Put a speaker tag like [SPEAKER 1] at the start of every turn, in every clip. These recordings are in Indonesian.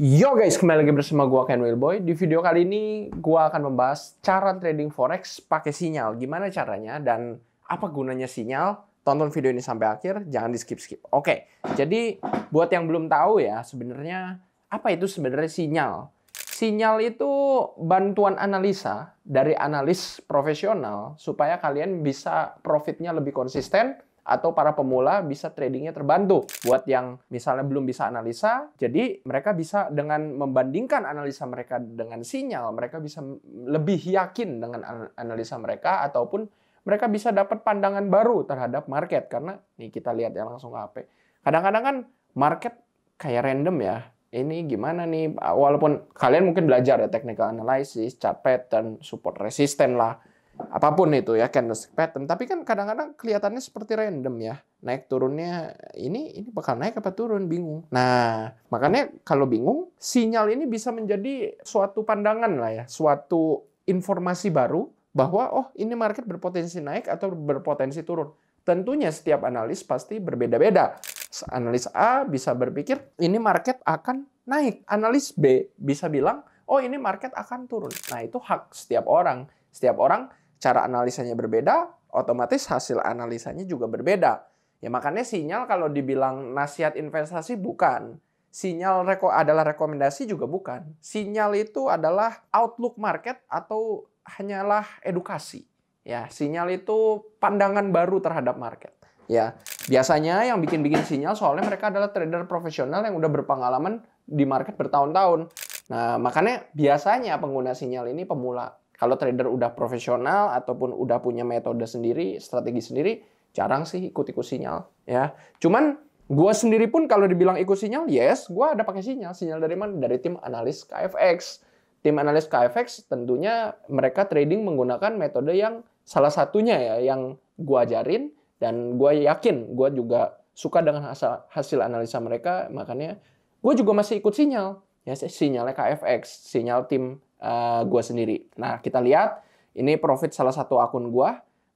[SPEAKER 1] Yo guys, kembali lagi bersama gua Ken Wilboy. Di video kali ini gua akan membahas cara trading forex pakai sinyal. Gimana caranya dan apa gunanya sinyal? Tonton video ini sampai akhir, jangan di skip-skip. Oke. Jadi buat yang belum tahu ya, sebenarnya apa itu sebenarnya sinyal? Sinyal itu bantuan analisa dari analis profesional supaya kalian bisa profitnya lebih konsisten atau para pemula bisa tradingnya terbantu. Buat yang misalnya belum bisa analisa, jadi mereka bisa dengan membandingkan analisa mereka dengan sinyal, mereka bisa lebih yakin dengan analisa mereka ataupun mereka bisa dapat pandangan baru terhadap market karena nih kita lihat ya langsung ke HP. Kadang-kadang kan market kayak random ya. Ini gimana nih? Walaupun kalian mungkin belajar ya technical analysis, chart pattern, support resisten lah apapun itu ya candlestick pattern. Tapi kan kadang-kadang kelihatannya seperti random ya. Naik turunnya ini ini bakal naik apa turun bingung. Nah, makanya kalau bingung sinyal ini bisa menjadi suatu pandangan lah ya, suatu informasi baru bahwa oh ini market berpotensi naik atau berpotensi turun. Tentunya setiap analis pasti berbeda-beda. Analis A bisa berpikir ini market akan naik. Analis B bisa bilang oh ini market akan turun. Nah, itu hak setiap orang. Setiap orang cara analisanya berbeda, otomatis hasil analisanya juga berbeda. Ya makanya sinyal kalau dibilang nasihat investasi bukan. Sinyal reko adalah rekomendasi juga bukan. Sinyal itu adalah outlook market atau hanyalah edukasi. Ya, sinyal itu pandangan baru terhadap market. Ya, biasanya yang bikin-bikin sinyal soalnya mereka adalah trader profesional yang udah berpengalaman di market bertahun-tahun. Nah, makanya biasanya pengguna sinyal ini pemula. Kalau trader udah profesional ataupun udah punya metode sendiri, strategi sendiri, jarang sih ikut-ikut sinyal ya. Cuman gue sendiri pun kalau dibilang ikut sinyal, yes, gue ada pakai sinyal. Sinyal dari mana? Dari tim analis KFX. Tim analis KFX tentunya mereka trading menggunakan metode yang salah satunya ya yang gue ajarin dan gue yakin gue juga suka dengan hasil, hasil analisa mereka, makanya gue juga masih ikut sinyal. Ya, sinyalnya KFX, sinyal tim uh, eh, gue sendiri. Nah kita lihat ini profit salah satu akun gue.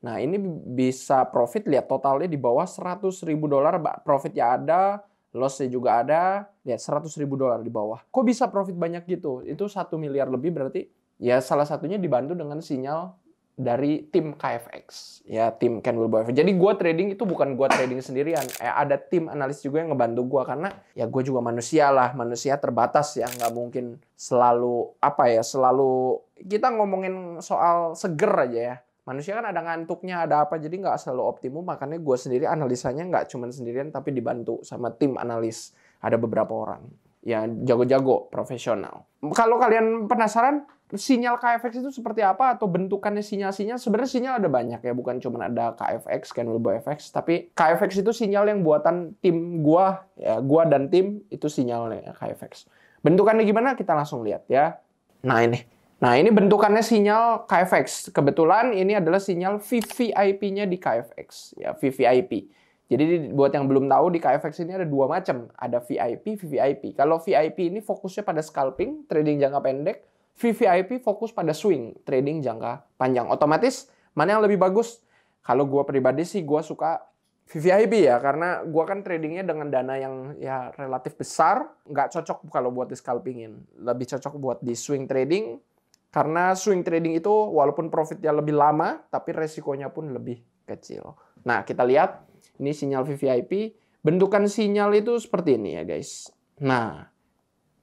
[SPEAKER 1] Nah ini bisa profit lihat totalnya di bawah 100 ribu dolar Profit ya ada, lossnya juga ada. Lihat 100 ribu dolar di bawah. Kok bisa profit banyak gitu? Itu satu miliar lebih berarti ya salah satunya dibantu dengan sinyal dari tim KFX ya tim Ken Wilber. Jadi gue trading itu bukan gue trading sendirian. Eh, ada tim analis juga yang ngebantu gue karena ya gue juga manusia lah, manusia terbatas ya nggak mungkin selalu apa ya selalu kita ngomongin soal seger aja ya. Manusia kan ada ngantuknya, ada apa, jadi nggak selalu optimum. Makanya gue sendiri analisanya nggak cuman sendirian, tapi dibantu sama tim analis. Ada beberapa orang yang jago-jago, profesional. Kalau kalian penasaran, sinyal KFX itu seperti apa atau bentukannya sinyal-sinyal? Sebenarnya sinyal ada banyak ya, bukan cuma ada KFX, Canonical FX, tapi KFX itu sinyal yang buatan tim gua, ya gua dan tim itu sinyalnya KFX. Bentukannya gimana? Kita langsung lihat ya. Nah ini. Nah ini bentukannya sinyal KFX. Kebetulan ini adalah sinyal VVIP-nya di KFX, ya VVIP. Jadi buat yang belum tahu di KFX ini ada dua macam, ada VIP, VVIP. Kalau VIP ini fokusnya pada scalping, trading jangka pendek, VVIP fokus pada swing trading jangka panjang. Otomatis mana yang lebih bagus? Kalau gue pribadi sih gue suka VVIP ya karena gue kan tradingnya dengan dana yang ya relatif besar nggak cocok kalau buat di scalpingin lebih cocok buat di swing trading karena swing trading itu walaupun profitnya lebih lama tapi resikonya pun lebih kecil nah kita lihat ini sinyal VVIP bentukan sinyal itu seperti ini ya guys nah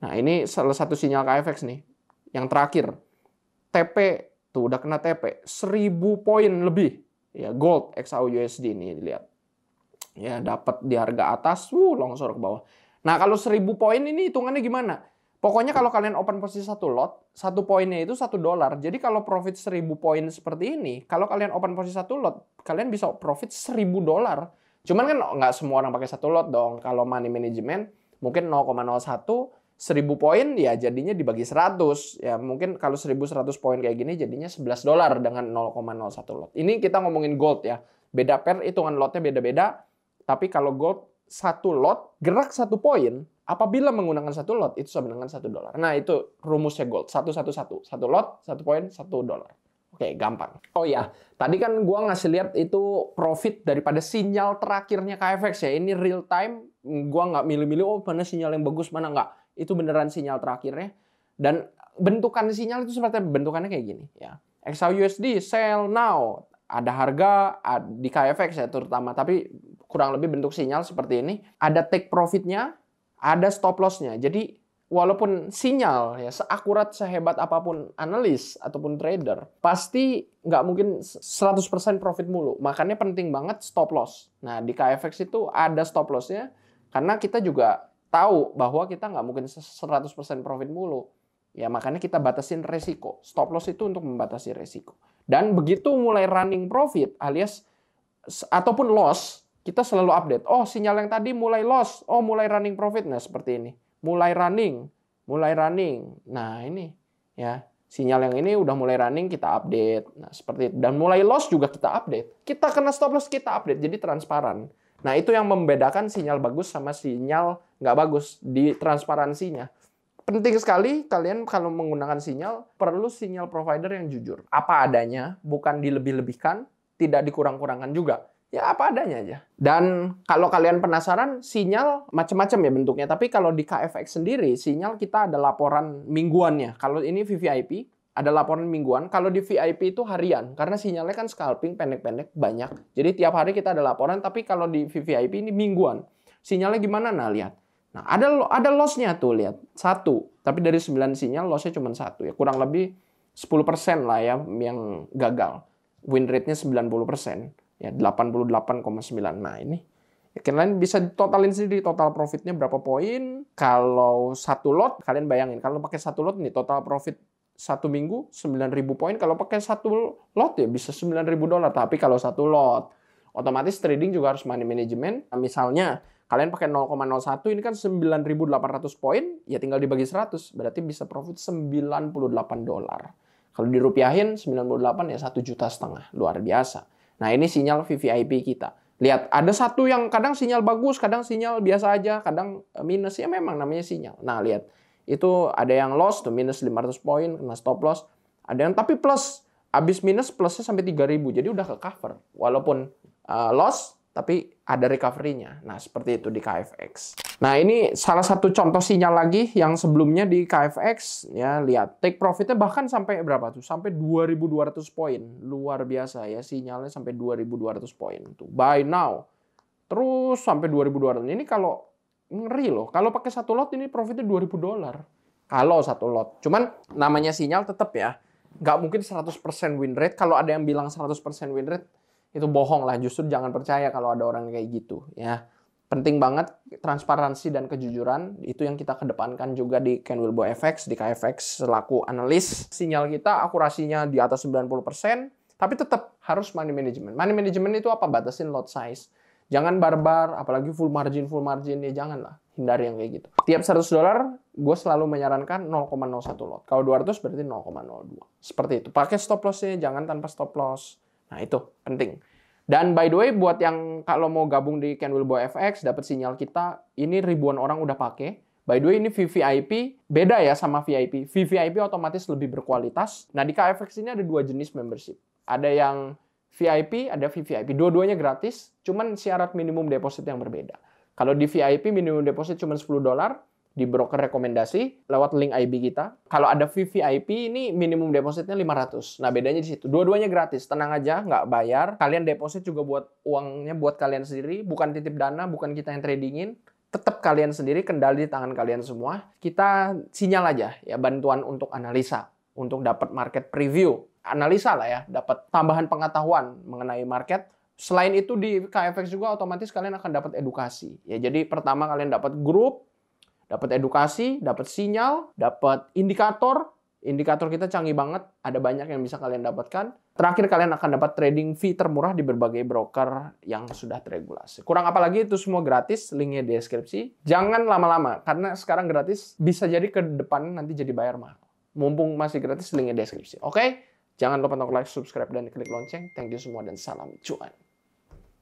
[SPEAKER 1] nah ini salah satu sinyal KFX nih yang terakhir, TP tuh udah kena TP 1000 poin lebih ya gold XAU USD ini dilihat ya dapat di harga atas wuh longsor ke bawah nah kalau 1000 poin ini hitungannya gimana pokoknya kalau kalian open posisi satu lot satu poinnya itu satu dolar jadi kalau profit 1000 poin seperti ini kalau kalian open posisi satu lot kalian bisa profit 1000 dolar cuman kan nggak semua orang pakai satu lot dong kalau money management mungkin 0,01 1000 poin ya jadinya dibagi 100 ya mungkin kalau 1100 poin kayak gini jadinya 11 dolar dengan 0,01 lot. Ini kita ngomongin gold ya. Beda per hitungan lotnya beda-beda tapi kalau gold satu lot gerak satu poin apabila menggunakan satu lot itu sama dengan satu dolar. Nah itu rumusnya gold satu satu satu satu lot satu poin satu dolar. Oke, gampang. Oh ya, tadi kan gua ngasih lihat itu profit daripada sinyal terakhirnya KFX ya. Ini real time, gua nggak milih-milih oh mana sinyal yang bagus, mana nggak itu beneran sinyal terakhirnya. Dan bentukan sinyal itu seperti bentukannya kayak gini ya. XAUUSD sell now ada harga di KFX ya terutama tapi kurang lebih bentuk sinyal seperti ini ada take profitnya ada stop lossnya jadi walaupun sinyal ya seakurat sehebat apapun analis ataupun trader pasti nggak mungkin 100% profit mulu makanya penting banget stop loss nah di KFX itu ada stop lossnya karena kita juga tahu bahwa kita nggak mungkin 100% profit mulu. Ya makanya kita batasin resiko. Stop loss itu untuk membatasi resiko. Dan begitu mulai running profit alias ataupun loss, kita selalu update. Oh, sinyal yang tadi mulai loss, oh mulai running profit. Nah, seperti ini. Mulai running, mulai running. Nah, ini ya. Sinyal yang ini udah mulai running kita update. Nah, seperti itu. Dan mulai loss juga kita update. Kita kena stop loss kita update jadi transparan. Nah, itu yang membedakan sinyal bagus sama sinyal nggak bagus di transparansinya. Penting sekali kalian kalau menggunakan sinyal, perlu sinyal provider yang jujur. Apa adanya, bukan dilebih-lebihkan, tidak dikurang kurangkan juga. Ya apa adanya aja. Dan kalau kalian penasaran, sinyal macam-macam ya bentuknya. Tapi kalau di KFX sendiri, sinyal kita ada laporan mingguannya. Kalau ini VVIP, ada laporan mingguan. Kalau di VIP itu harian, karena sinyalnya kan scalping pendek-pendek banyak. Jadi tiap hari kita ada laporan, tapi kalau di VVIP ini mingguan. Sinyalnya gimana? Nah, lihat. Nah, ada ada loss-nya tuh lihat. Satu. Tapi dari sembilan sinyal loss-nya cuma satu. Ya kurang lebih 10% lah ya yang gagal. Win rate-nya 90%. Ya 88,9. Nah, ini kalian bisa totalin sendiri total profitnya berapa poin. Kalau satu lot, kalian bayangin. Kalau pakai satu lot nih, total profit satu minggu 9.000 poin. Kalau pakai satu lot ya bisa 9.000 dolar. Tapi kalau satu lot, otomatis trading juga harus money management. Nah, misalnya Kalian pakai 0,01 ini kan 9.800 poin, ya tinggal dibagi 100, berarti bisa profit 98 dolar. Kalau dirupiahin 98 ya 1 juta setengah, luar biasa. Nah ini sinyal VVIP kita. Lihat, ada satu yang kadang sinyal bagus, kadang sinyal biasa aja, kadang eh, minus, ya memang namanya sinyal. Nah lihat, itu ada yang loss tuh minus 500 poin, kena stop loss. Ada yang tapi plus, abis minus plusnya sampai 3000, jadi udah ke cover. Walaupun uh, loss, tapi ada recovery-nya. Nah, seperti itu di KFX. Nah, ini salah satu contoh sinyal lagi yang sebelumnya di KFX ya, lihat take profit-nya bahkan sampai berapa tuh? Sampai 2200 poin. Luar biasa ya sinyalnya sampai 2200 poin tuh. Buy now. Terus sampai 2200. Ini kalau ngeri loh. Kalau pakai satu lot ini profitnya 2000 dolar. Kalau satu lot. Cuman namanya sinyal tetap ya. Nggak mungkin 100% win rate. Kalau ada yang bilang 100% win rate, itu bohong lah justru jangan percaya kalau ada orang kayak gitu ya penting banget transparansi dan kejujuran itu yang kita kedepankan juga di Ken Wilbo FX di KFX selaku analis sinyal kita akurasinya di atas 90% tapi tetap harus money management money management itu apa batasin lot size jangan barbar apalagi full margin full margin ya jangan lah hindari yang kayak gitu tiap 100 dolar gue selalu menyarankan 0,01 lot kalau 200 berarti 0,02 seperti itu pakai stop lossnya jangan tanpa stop loss Nah, itu penting. Dan by the way, buat yang kalau mau gabung di Ken Wilbo FX, dapat sinyal kita, ini ribuan orang udah pakai. By the way, ini VVIP, beda ya sama VIP. VVIP otomatis lebih berkualitas. Nah, di KFX ini ada dua jenis membership. Ada yang VIP, ada VVIP. Dua-duanya gratis, cuman syarat minimum deposit yang berbeda. Kalau di VIP, minimum deposit cuma 10 dolar di broker rekomendasi lewat link IB kita. Kalau ada VVIP ini minimum depositnya 500. Nah bedanya di situ. Dua-duanya gratis, tenang aja, nggak bayar. Kalian deposit juga buat uangnya buat kalian sendiri, bukan titip dana, bukan kita yang tradingin. Tetap kalian sendiri, kendali di tangan kalian semua. Kita sinyal aja ya bantuan untuk analisa, untuk dapat market preview, analisa lah ya, dapat tambahan pengetahuan mengenai market, Selain itu di KFX juga otomatis kalian akan dapat edukasi. Ya jadi pertama kalian dapat grup Dapat edukasi, dapat sinyal, dapat indikator. Indikator kita canggih banget, ada banyak yang bisa kalian dapatkan. Terakhir kalian akan dapat trading fee termurah di berbagai broker yang sudah teregulasi. Kurang apa lagi itu semua gratis, linknya di deskripsi. Jangan lama-lama, karena sekarang gratis bisa jadi ke depan nanti jadi bayar mahal. Mumpung masih gratis, linknya di deskripsi. Oke? Okay? Jangan lupa untuk like, subscribe, dan klik lonceng. Thank you semua dan salam cuan.